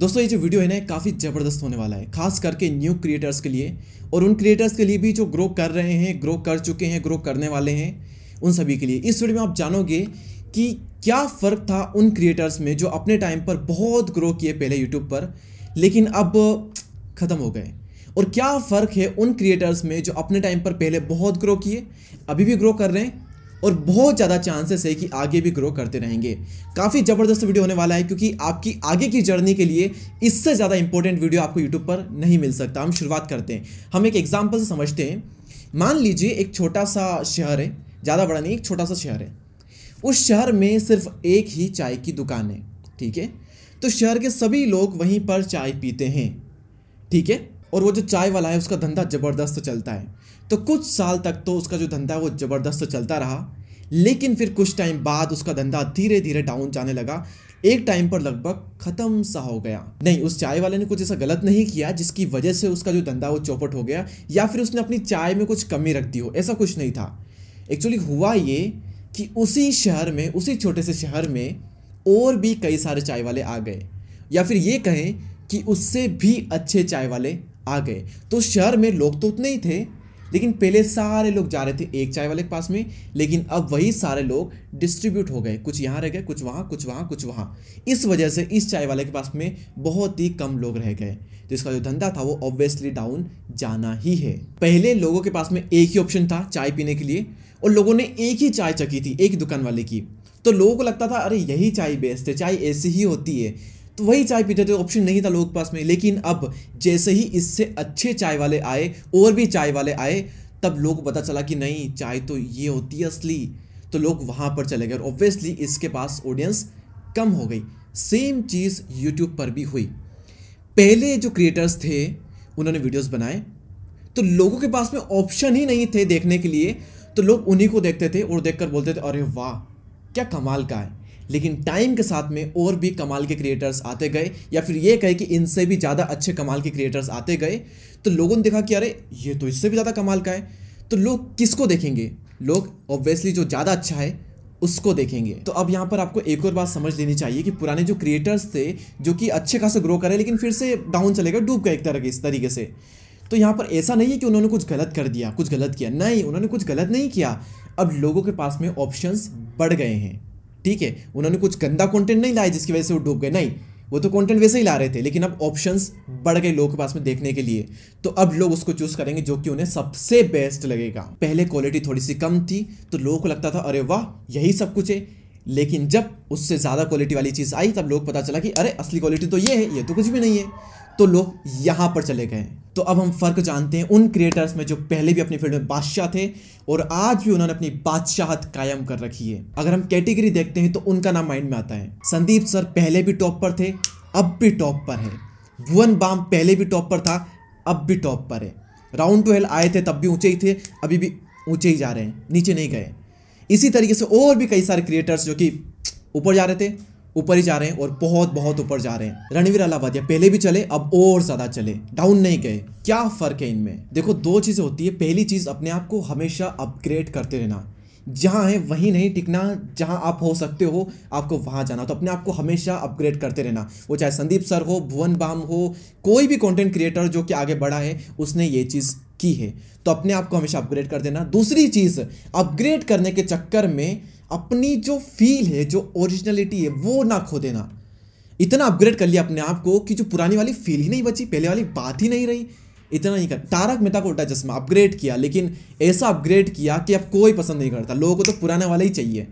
दोस्तों ये जो वीडियो है ना काफ़ी ज़बरदस्त होने वाला है खास करके न्यू क्रिएटर्स के लिए और उन क्रिएटर्स के लिए भी जो ग्रो कर रहे हैं ग्रो कर चुके हैं ग्रो करने वाले हैं उन सभी के लिए इस वीडियो में आप जानोगे कि क्या फ़र्क था उन क्रिएटर्स में जो अपने टाइम पर बहुत ग्रो किए पहले यूट्यूब पर लेकिन अब ख़त्म हो गए और क्या फ़र्क है उन क्रिएटर्स में जो अपने टाइम पर पहले बहुत ग्रो किए अभी भी ग्रो कर रहे हैं और बहुत ज़्यादा चांसेस है कि आगे भी ग्रो करते रहेंगे काफ़ी ज़बरदस्त वीडियो होने वाला है क्योंकि आपकी आगे की जर्नी के लिए इससे ज़्यादा इंपॉर्टेंट वीडियो आपको यूट्यूब पर नहीं मिल सकता हम शुरुआत करते हैं हम एक एग्जाम्पल से समझते हैं मान लीजिए एक छोटा सा शहर है ज़्यादा बड़ा नहीं एक छोटा सा शहर है उस शहर में सिर्फ एक ही चाय की दुकान है ठीक है तो शहर के सभी लोग वहीं पर चाय पीते हैं ठीक है और वो जो चाय वाला है उसका धंधा ज़बरदस्त चलता है तो कुछ साल तक तो उसका जो धंधा है वो ज़बरदस्त चलता रहा लेकिन फिर कुछ टाइम बाद उसका धंधा धीरे धीरे डाउन जाने लगा एक टाइम पर लगभग खत्म सा हो गया नहीं उस चाय वाले ने कुछ ऐसा गलत नहीं किया जिसकी वजह से उसका जो धंधा वो चौपट हो गया या फिर उसने अपनी चाय में कुछ कमी रख दी हो ऐसा कुछ नहीं था एक्चुअली हुआ ये कि उसी शहर में उसी छोटे से शहर में और भी कई सारे चाय वाले आ गए या फिर ये कहें कि उससे भी अच्छे चाय वाले आ गए तो शहर में लोग तो उतने ही थे लेकिन पहले सारे लोग जा रहे थे एक चाय वाले के पास में लेकिन अब वही सारे लोग डिस्ट्रीब्यूट हो गए कुछ यहाँ रह गए कुछ वहाँ कुछ वहाँ कुछ वहाँ इस वजह से इस चाय वाले के पास में बहुत ही कम लोग रह गए तो इसका जो धंधा था वो ऑब्वियसली डाउन जाना ही है पहले लोगों के पास में एक ही ऑप्शन था चाय पीने के लिए और लोगों ने एक ही चाय चखी थी एक दुकान वाले की तो लोगों को लगता था अरे यही चाय बेस्ट है चाय ऐसी ही होती है तो वही चाय पीते थे ऑप्शन नहीं था लोगों के पास में लेकिन अब जैसे ही इससे अच्छे चाय वाले आए और भी चाय वाले आए तब लोग पता चला कि नहीं चाय तो ये होती है असली तो लोग वहाँ पर चले गए और ऑब्वियसली इसके पास ऑडियंस कम हो गई सेम चीज़ यूट्यूब पर भी हुई पहले जो क्रिएटर्स थे उन्होंने वीडियोस बनाए तो लोगों के पास में ऑप्शन ही नहीं थे देखने के लिए तो लोग उन्हीं को देखते थे और देखकर बोलते थे अरे वाह क्या कमाल का है लेकिन टाइम के साथ में और भी कमाल के क्रिएटर्स आते गए या फिर ये कहे कि इनसे भी ज़्यादा अच्छे कमाल के क्रिएटर्स आते गए तो लोगों ने देखा कि अरे ये तो इससे भी ज़्यादा कमाल का है तो लोग किसको देखेंगे लोग ऑब्वियसली जो ज़्यादा अच्छा है उसको देखेंगे तो अब यहाँ पर आपको एक और बात समझ लेनी चाहिए कि पुराने जो क्रिएटर्स थे जो कि अच्छे खासे ग्रो करे लेकिन फिर से डाउन चले गए डूब गए एक तरह के इस तरीके से तो यहाँ पर ऐसा नहीं है कि उन्होंने कुछ गलत कर दिया कुछ गलत किया नहीं उन्होंने कुछ गलत नहीं किया अब लोगों के पास में ऑप्शंस बढ़ गए हैं ठीक है उन्होंने कुछ गंदा कंटेंट नहीं लाया जिसकी वजह से वो डूब गए नहीं वो तो कंटेंट वैसे ही ला रहे थे लेकिन अब ऑप्शंस बढ़ गए लोगों के पास में देखने के लिए तो अब लोग उसको चूज करेंगे जो कि उन्हें सबसे बेस्ट लगेगा पहले क्वालिटी थोड़ी सी कम थी तो लोगों को लगता था अरे वाह यही सब कुछ है लेकिन जब उससे ज़्यादा क्वालिटी वाली चीज़ आई तब लोग पता चला कि अरे असली क्वालिटी तो ये है ये तो कुछ भी नहीं है तो लोग यहाँ पर चले गए तो अब हम फ़र्क जानते हैं उन क्रिएटर्स में जो पहले भी अपनी फील्ड में बादशाह थे और आज भी उन्होंने अपनी बादशाहत कायम कर रखी है अगर हम कैटेगरी देखते हैं तो उनका नाम माइंड में आता है संदीप सर पहले भी टॉप पर थे अब भी टॉप पर है भुवन बाम पहले भी टॉप पर था अब भी टॉप पर है राउंड टू आए थे तब भी ऊंचे ही थे अभी भी ऊंचे ही जा रहे हैं नीचे नहीं गए इसी तरीके से और भी कई सारे क्रिएटर्स जो कि ऊपर जा रहे थे ऊपर ही जा रहे हैं और बहुत बहुत ऊपर जा रहे हैं रणवीर अलावादिया पहले भी चले अब और ज्यादा चले डाउन नहीं गए क्या फर्क है इनमें देखो दो चीजें होती है पहली चीज अपने आप को हमेशा अपग्रेड करते रहना जहाँ है वहीं नहीं टिकना जहाँ आप हो सकते हो आपको वहाँ जाना तो अपने आप को हमेशा अपग्रेड करते रहना वो चाहे संदीप सर हो भुवन बाम हो कोई भी कंटेंट क्रिएटर जो कि आगे बढ़ा है उसने ये चीज़ की है तो अपने आप को हमेशा अपग्रेड कर देना दूसरी चीज़ अपग्रेड करने के चक्कर में अपनी जो फील है जो ओरिजिनलिटी है वो ना खो देना इतना अपग्रेड कर लिया अपने आप को कि जो पुरानी वाली फील ही नहीं बची पहले वाली बात ही नहीं रही इतना ही कर तारक मेहता को उल्टा चश्मा अपग्रेड किया लेकिन ऐसा अपग्रेड किया कि अब कोई पसंद नहीं करता लोगों को तो पुराने वाला ही चाहिए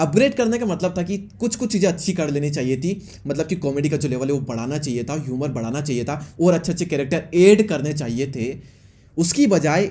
अपग्रेड करने का मतलब था कि कुछ कुछ चीज़ें अच्छी कर लेनी चाहिए थी मतलब कि कॉमेडी का जो लेवल है वो बढ़ाना चाहिए था ह्यूमर बढ़ाना चाहिए था और अच्छे अच्छे कैरेक्टर ऐड करने चाहिए थे उसकी बजाय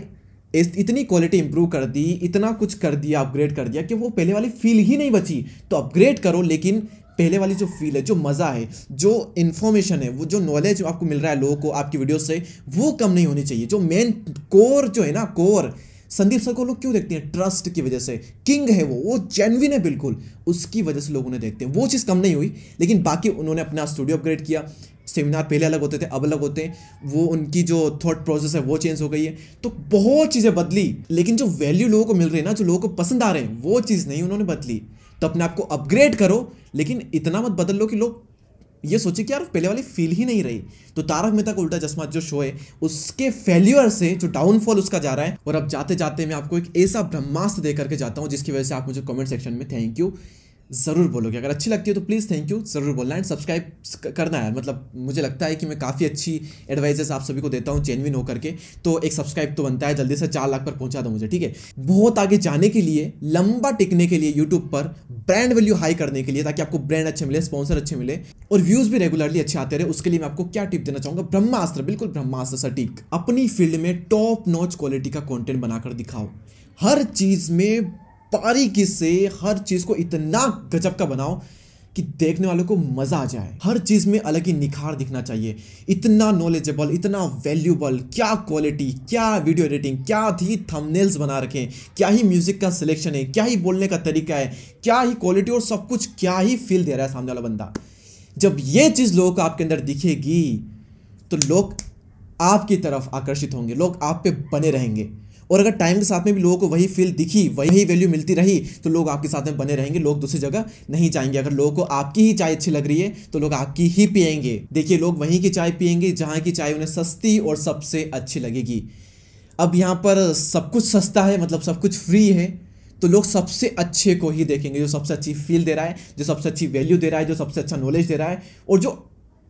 इस इतनी क्वालिटी इंप्रूव कर दी इतना कुछ कर दिया अपग्रेड कर दिया कि वो पहले वाली फील ही नहीं बची तो अपग्रेड करो लेकिन पहले वाली जो फील है जो मज़ा है जो इन्फॉर्मेशन है वो जो नॉलेज आपको मिल रहा है लोगों को आपकी वीडियो से वो कम नहीं होनी चाहिए जो मेन कोर जो है ना कोर संदीप सर को लोग क्यों देखते हैं ट्रस्ट की वजह से किंग है वो वो जेनविन है बिल्कुल उसकी वजह से लोग उन्हें देखते हैं वो चीज़ कम नहीं हुई लेकिन बाकी उन्होंने अपना स्टूडियो अपग्रेड किया सेमिनार पहले अलग होते थे अब अलग होते हैं वो उनकी जो थॉट प्रोसेस है वो चेंज हो गई है तो बहुत चीज़ें बदली लेकिन जो वैल्यू लोगों को मिल रही है ना जो लोगों को पसंद आ रहे हैं वो चीज़ नहीं उन्होंने बदली तो अपने आप को अपग्रेड करो लेकिन इतना मत बदल लो कि लोग ये सोचे कि यार पहले वाली फील ही नहीं रही तो तारक मेहता का उल्टा चश्मा जो शो है उसके फेल्यूअर से जो डाउनफॉल उसका जा रहा है और अब जाते जाते मैं आपको एक ऐसा ब्रह्मास्त्र दे करके जाता हूँ जिसकी वजह से आप मुझे कमेंट सेक्शन में थैंक यू ज़रूर बोलोगे अगर अच्छी लगती है तो प्लीज़ थैंक यू ज़रूर बोलना एंड सब्सक्राइब करना है मतलब मुझे लगता है कि मैं काफ़ी अच्छी एडवाइजेस आप सभी को देता हूँ चेनविन होकर के तो एक सब्सक्राइब तो बनता है जल्दी से चार लाख पर पहुँचा दो मुझे ठीक है बहुत आगे जाने के लिए लंबा टिकने के लिए यूट्यूब पर ब्रांड वैल्यू हाई करने के लिए ताकि आपको ब्रांड अच्छे मिले स्पॉन्सर अच्छे मिले और व्यूज़ भी रेगुलरली अच्छे आते रहे उसके लिए मैं आपको क्या टिप देना चाहूँगा ब्रह्मास्त्र बिल्कुल ब्रह्मास्त्र सटीक अपनी फील्ड में टॉप नॉच क्वालिटी का कॉन्टेंट बनाकर दिखाओ हर चीज़ में बारीकी से हर चीज़ को इतना गजब का बनाओ कि देखने वालों को मज़ा आ जाए हर चीज़ में अलग ही निखार दिखना चाहिए इतना नॉलेजेबल इतना वैल्यूबल क्या क्वालिटी क्या वीडियो एडिटिंग क्या ही थंबनेल्स बना रखें क्या ही म्यूज़िक का सिलेक्शन है क्या ही बोलने का तरीका है क्या ही क्वालिटी और सब कुछ क्या ही फील दे रहा है सामने वाला बंदा जब ये चीज़ लोगों को आपके अंदर दिखेगी तो लोग आपकी तरफ आकर्षित होंगे लोग आप पे बने रहेंगे और अगर टाइम के साथ में भी लोगों को वही फील दिखी वही वैल्यू मिलती रही तो लोग आपके साथ में बने रहेंगे लोग दूसरी जगह नहीं जाएंगे अगर लोगों को आपकी ही चाय अच्छी लग रही है तो लोग आपकी ही पियेंगे देखिए लोग वहीं की चाय पियेंगे जहाँ की चाय उन्हें सस्ती और सबसे अच्छी लगेगी अब यहाँ पर सब कुछ सस्ता है मतलब सब कुछ फ्री है तो लोग सबसे अच्छे को ही देखेंगे जो सबसे अच्छी फील दे रहा है जो सबसे अच्छी वैल्यू दे रहा है जो सबसे अच्छा नॉलेज दे रहा है और जो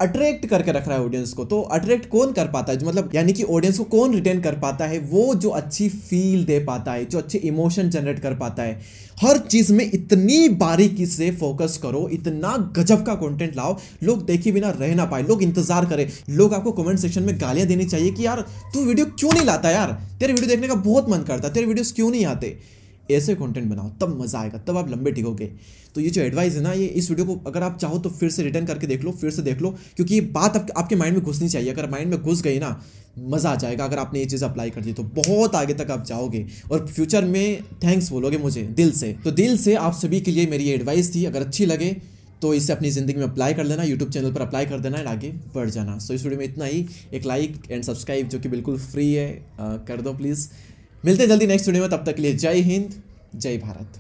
अट्रैक्ट करके रख रहा है ऑडियंस को तो अट्रैक्ट कौन कर पाता है मतलब यानी कि ऑडियंस को कौन रिटेन कर पाता है वो जो अच्छी फील दे पाता है जो अच्छे इमोशन जनरेट कर पाता है हर चीज़ में इतनी बारीकी से फोकस करो इतना गजब का कंटेंट लाओ लोग देखे बिना रह ना पाए लोग इंतजार करें लोग आपको कमेंट सेक्शन में गालियां देनी चाहिए कि यार तू वीडियो क्यों नहीं लाता यार तेरे वीडियो देखने का बहुत मन करता तेरे वीडियोस क्यों नहीं आते ऐसे कंटेंट बनाओ तब मज़ा आएगा तब आप लंबे टिकोगे तो ये जो एडवाइस है ना ये इस वीडियो को अगर आप चाहो तो फिर से रिटर्न करके देख लो फिर से देख लो क्योंकि ये बात आप, आपके माइंड में घुसनी चाहिए अगर माइंड में घुस गई ना मज़ा आ जाएगा अगर आपने ये चीज़ अप्लाई कर दी तो बहुत आगे तक आप जाओगे और फ्यूचर में थैंक्स बोलोगे मुझे दिल से तो दिल से आप सभी के लिए मेरी ये एडवाइस थी अगर अच्छी लगे तो इसे अपनी ज़िंदगी में अप्लाई कर लेना यूट्यूब चैनल पर अप्लाई कर देना एंड आगे बढ़ जाना सो so, इस वीडियो में इतना ही एक लाइक एंड सब्सक्राइब जो कि बिल्कुल फ्री है आ, कर दो प्लीज़ मिलते हैं जल्दी नेक्स्ट वीडियो में तब तक के लिए जय हिंद जय भारत